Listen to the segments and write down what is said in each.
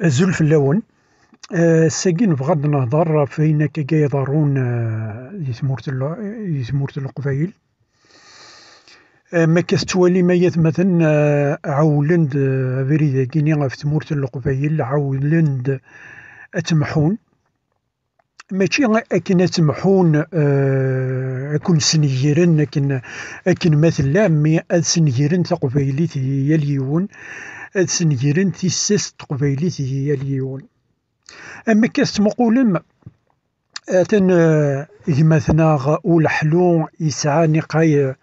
زلف اللون آه، ساكن بغض النظر فين كي يضرون آه، يسمور القبائل آه، ما كاس توالي ما يثمثن عولند فريدة كينيغا في تمورت القبائل عولند أتمحون ماشي غير اكن تمحون آه، اكون سنيرن اكن اكن مثل لامي اد سنيرن تقبيلي هي اليون اد تي تيسس تقبيلي هي اليون اما كاست مقولم اتن يمثنا آه، اول حلو يسعى نقاي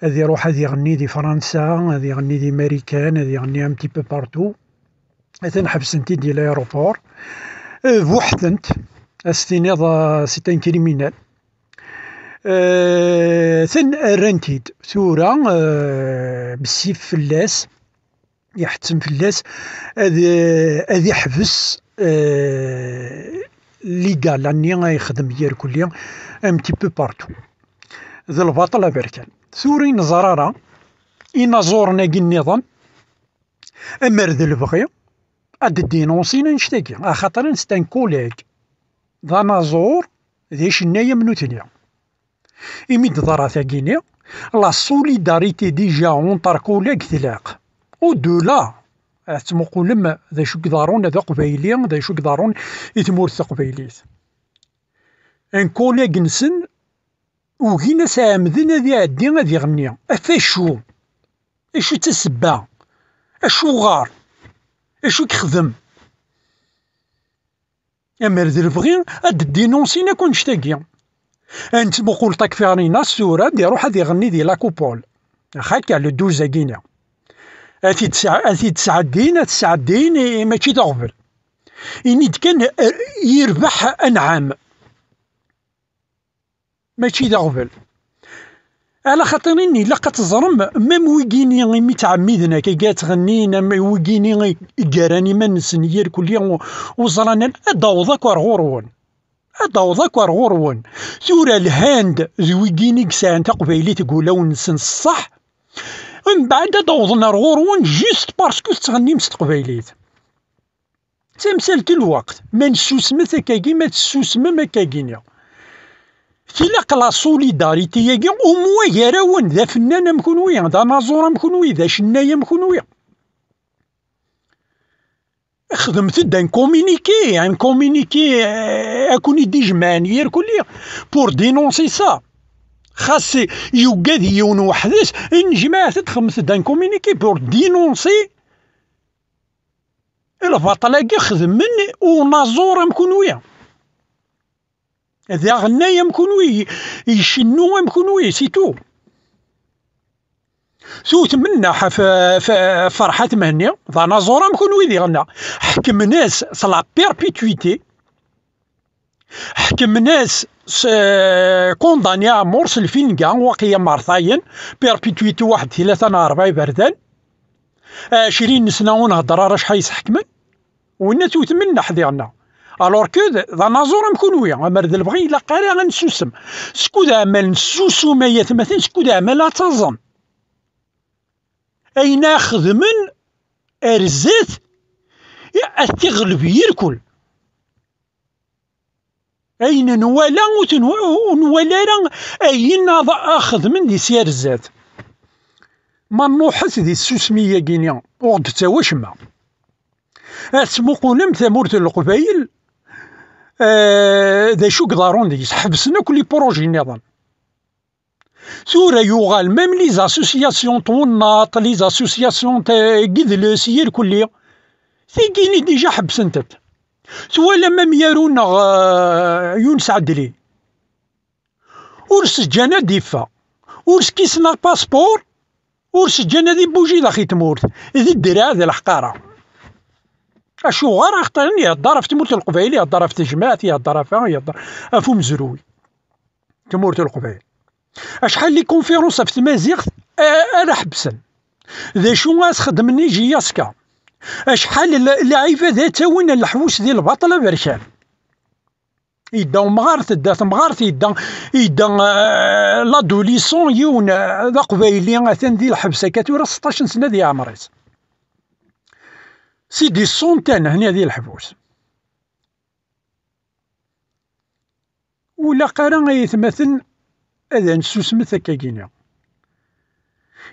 هذه روح هذه غني دي فرنسا هذه غني دي امريكان هذه غني ام تي بو بارتو اتن حبسنتي دي لايروبور أه، بوحدنت استنيض ستان كريمينال آه ثن رانتيد ثورة آه بالسيف فلاس يحتم فلاس هذا هذا يحبس آه اللي قال لاني يخدم يير كليا ام تي بو بارتو ذا الباطل ابركان ثورين زرارة إنا زورنا كي النظام أمر ذا البغي أد دينونسينا نشتاقي أخاطر نستان كوليك دا نازور ذي شنايا منو تنيا إمي دضارة ثاقيني لا سوليداريتي ديجا ونطرقو او دو لا اسمو قولم ذا شو قدارون ذا قبايلي ذا شو قدارون اتمور ذا قبايليت ان كوليغ نسن وغينا سامذن ذي عدينا ذي غنيا شو اشو تسبا اشو غار اشو كخدم امر ذي البغي اد دينونسينا كونشتاكيا انت بقول طاك في غنينا السورة دي روح دي غني دي لاكوبول خاكا لو دوزا كينا اتي تسع اتي تسع الدين تسع الدين ماشي تغفل اني كان يربح انعام ماشي تغفل على خاطر اني لقى الزرم مام ويكيني مي تعمدنا كي قالت غنينا ويكيني قراني ما نسنير كل وزرانا اداوضك ورغورون اداوضك ورغورون ثورة الهاند زويكيني كسان تقبيلي تقول ونسن الصح من بعد اداوضنا رغورون جيست باسكو تغني مستقبيليت تمثلت الوقت ما مثل كاكي ما تسوس ما كاكينيا في la solidarité-agi am wagaraw-en, d afennan am kunwi, d anaẓur am kunwi, d acennay am kunwi. خدمت ان كومينيكي ان يعني كومينيكي آه، دي يديجمعن ير كلي بور دينونسي سا خاص يوجد يون وحدس ان جماعه خمس دان كومينيكي بور دينونسي البطلاقي خدمن ونازور مكون وياه ذا غناية مكونوي يشنو مكونوي سي تو ثوت منا حف فرحة مهنية ذا نازورا مكونوي ذي غنا حكم ناس صلا بيربيتويتي حكم ناس س كوندانيا مورس الفين كاع واقية مارثاين بيربيتويتي واحد ثلاثة نهار أربعة بردان عشرين سنة ونهضر راه شحال يسحكمن ونا ثوت منا حديرنا الوغ كو ذا نازور مكون ويا امر ذا البغي لا قاري غنسوسم سكود عمل نسوسم يا ثمثن سكود عمل لا تظن اين خدمن ارزات التغلبيه يركل اين نوالا ونوالا اين اخذ من دي سيار الزات ما نوحس دي السوسمية كينيا وغد ما اسمو قولم ثمورة القبيل ذا آه، شو قدرون ديس حبسنا كل لي بروجي نظام ثورة يوغال ميم لي زاسوسياسيون طوناط لي زاسوسياسيون تا كيدلوس يير كلي سيكيني ديجا حبسنتت سوا لما ميارونا آه، يونس عدلي ورس جانا ديفا ورس كيسنا باسبور ورس جانا دي بوجي داخي تمورت ذي الدراع ذي الحقاره اشوغار اختار يهضر في تموت القبائل يهضر في تجمعات يهضر في يهضر افو مزروي تموت القبائل اشحال لي كونفيرونس في تمازيغت انا حبسن ذا شو ناس خدمني جي ياسكا اشحال اللعيبه ذا وين الحوس ديال البطله برشان يدا مغارت دا مغارت يدا يدا آه، لادوليسون يون ذا آه، قبايلي اثان آه، ذي الحبسه كاتورا 16 سنه ديال عمريس سي سيدي تاعنا هنا ديال الحبوس ولا قارا يتمثل اذا نسوسمت هكا كاينه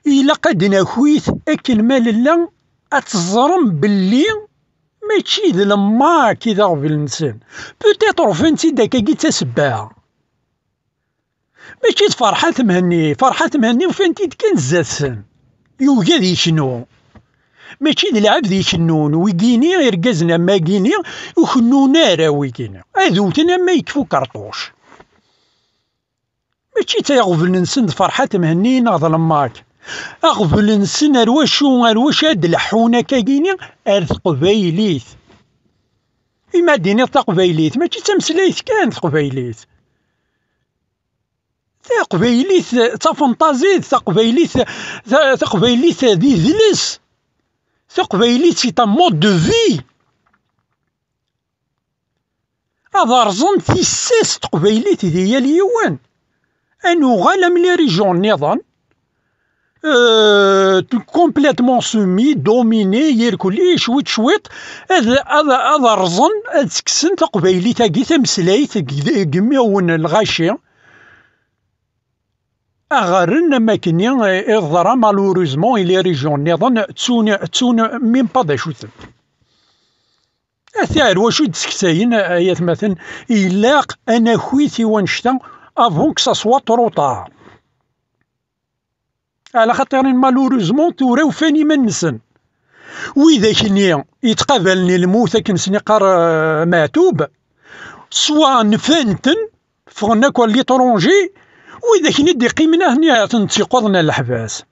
إلا قد ناكويت أكل ما للا أتزرم باللي تشي ذا ما كي ضرب الانسان بوتيتر فانتي داكا كي ما تشي فرحات مهني فرحات مهني وفنتي كان زاتسن يوجد يشنو إيه ماشي نلعب العبد شنون ويكيني غير كازنا ما كيني وكنونا راه ويكينا هذوتنا ما يكفو كرطوش ماشي تا يغفل نسند فرحة مهنينا ظلمات أغفل نسن رواش هاد لحونا كاكيني أرث قبيليث إما ديني تقبيليث ماشي تا تمسليث كان تقبيليث تقبيليث تفنطازيد تقبيليث تقبيليث ذي ذلس Taqbaylit c'est un mode de vie. ad rẓen tissas taqbaylit di yal yiwen. Ad nuɣal am lirijon-nniḍen, كومبليتمون سومي دوميني ير كلي شويت شويت اذ اذ اذ رزن اذ سكسن تقبيلي تاقي تمسلايت قميون الغاشي أغارن ما كان إيه، يظهر مالوريزمون إلى ريجون نظن تسون تون من با ذا شوثن أثار وشو تسكتاين آيات مثلا إلاق أنا خويتي ونشتا أفونك ساسوا تروطا على خاطر مالوريزمون توراو فاني من نسن وإذا كان يتقابلني الموت لكن سنقار آه، ماتوب سوا نفانتن فغناك واللي طرونجي وإذا دي قيمنا هني تنتقضنا الحباس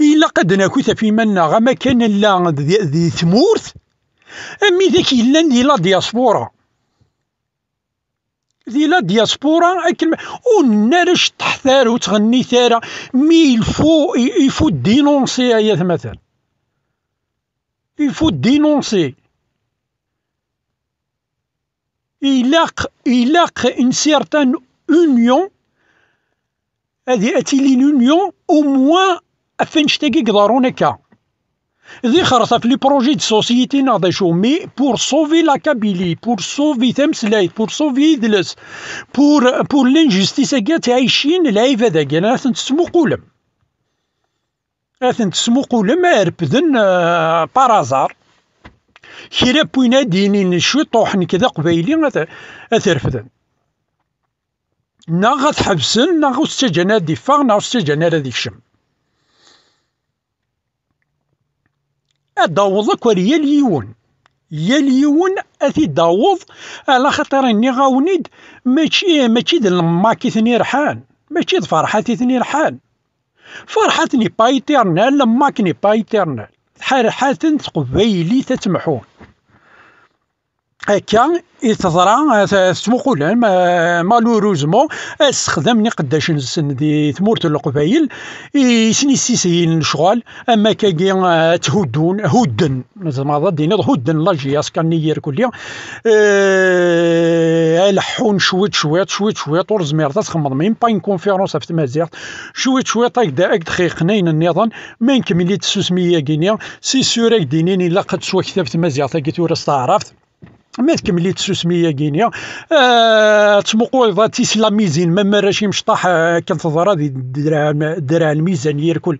إلا قد نكوث في منا غما كان لا ذي ثمورث أمي ذاك إلا ذي لا دياسبورا ذي لا دياسبورا أكلم ونرش تحثار وتغني ثارة الفو يفو دينونسي يا مثلا يفو دينونسي إلاق إلاق إن certaine أونيون هذه أتيلي l'union أو moins أفن شتاقي قدرون هكا ذي خرصة في لي بروجي دو سوسيتي شو مي بور سوفي لا كابيلي بور سوفي تمسلايت بور سوفي يدلس بور بور لينجستيس هكا تعيشين العيب هذاك أنا تسموقولم أثن تسموقولم أربذن بارازار آه، كيرا بوينا دينين شوي طوحن كذا قبيلي نا ناغا تحبسن ناغا استجانا دي فاغ ناغا استجانا لدي شم أداوض كوريا ليون يليون أثي داوض على خطر إني غاونيد ماشي ماشي د الماكي ثني رحان ماشي د فرحتي ثني رحان فرحتني بايترنال لماكني بايترنال حال حال تنت قبيلي تتمحون هكا تضرا تتمقلهم مالوروزمون استخدام قداش نسن دي تمورت القبايل سيسيين الشغل اما كاكي تهدون هدن زعما ضدين هدن لاجياس كانيير كلي الحون شويت شويت شويت شويت ورزمير تخمض مين باين كونفيرونس في مازيغت شويت شويت هكدا هكدا خيقنين النظام مين كمليت تسوسمية كينيا سي سور هكدا دينين الا قد سوا كتاب في مازيغت هكا تورا تعرفت ما تكملي تسوسمي كينيا آه فاتيس لا ميزين ما مراش مشطح آه، كانت ضرا الدرع الميزانية الكل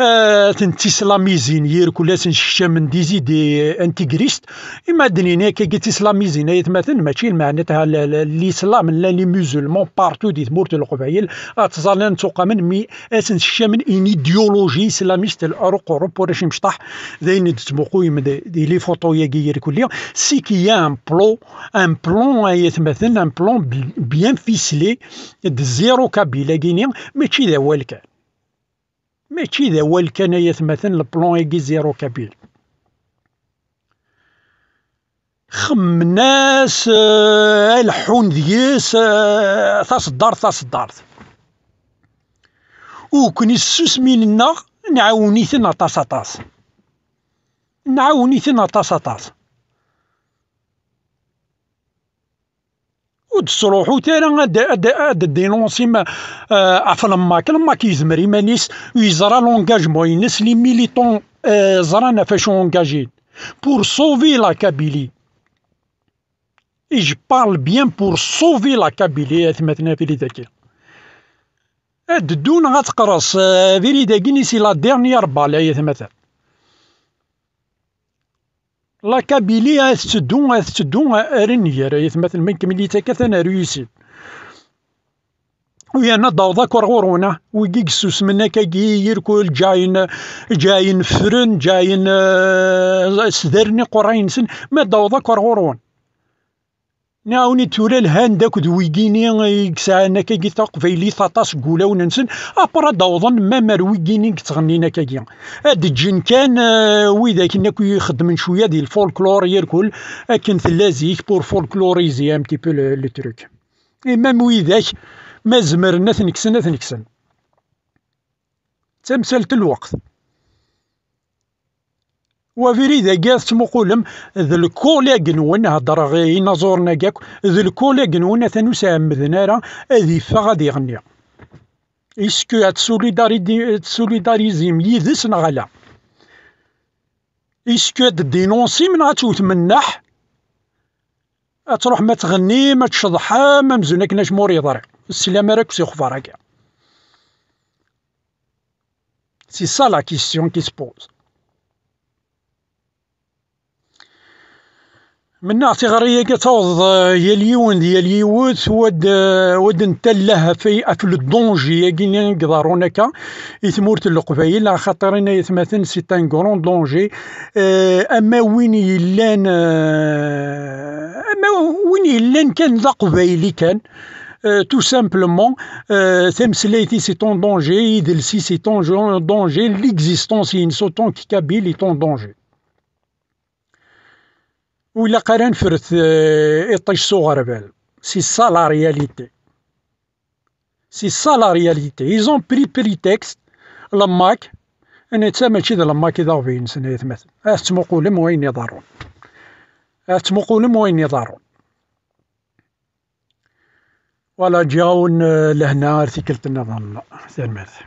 آه تنتيسلاميزين يير كلها تنشكشا من ديزيدي انتيغريست اما دنينا كي اسلاميزين ايت مثلا ماشي معناتها الاسلام لا لي ميزولمون بارتو دي تمورت القبيل تزالن توقع من مي اسن من ان ايديولوجي اسلاميست الارق اوروب وراش مشطح زين تموقوي دي لي فوتو يير كل سي كي ان بلو ان بلون يتمثل ان بلون بيان فيسلي زيرو كابيلا كينيا ماشي ذا والكان ماشي ذا هو كان ay البلون اي زيرو كبير خم ناس آه، الحون ديس تاصدارت آه، تاصدارت وكون نعاوني ثنا طاس طاس نعاوني ثنا طاس طاس دا روحو تالا دينونسي عف الماك آه، الماك كيزمر يمانيس ويزرى لونجاجمون ينس لي ميليتون زرانا فاش اونجاجين بور سوفي لا كابيلي اي جو بارل بيان بور سوفي لا كابيلي اثمتنا في لي هاد الدون غتقرص فيري داكيني سي لا ديرنيير بال هي لاكابيلي تسدو تسدو رنير مثل من كملي كثنا رويسي ويانا ضوضا كورغورونا غورونا سوس منا كاكي يركول جاين جاين فرن جاين سدرني قراين سن ما ضوضا كورغورون ناوني تولى الهان داك دويكيني يكسانا آه، كيكي ثاق فيلي ثاطاس قولا وننسن ابرا دوضن ما مرويكيني كتغنينا كيكي هاد الجن كان آه، ويدا كنا كو يخدمن شويه ديال الفولكلور يركل اكن آه، ثلازيك بور فولكلوريزي ام تي بو لو تروك ميم ويداك ما زمرنا ثنكسن ثنكسن تمثلت الوقت وفيريد هكا تمقولم ذ نون هضر غي نازورنا كاك ذ الكوليغنون ثانو سامدنا راه اذي غادي يغني اسكو هاد السوليداريزيم يدس ذس نغلا اسكو هاد من غاتوت منح تروح ما تغني ما تشضحا ما مزونك ناش مور يضرع السلام راك سي خفارك سي سا لا كيستيون كي سبوز C'est un grand danger, ديال ود tout simplement, c'est un danger, l'existence c'est en danger, est en danger. ولا قران فرث اطيش آه، صغار بال سي سا لا رياليتي سي سا لا رياليتي ايزون بري بري تكست لماك انا تا ماشي ذا لماك اذا بين سنه يتمثل استمقولم أه، وين يضرون استمقولم أه، وين يضرون ولا جاون لهنا ارتيكلت النظام لا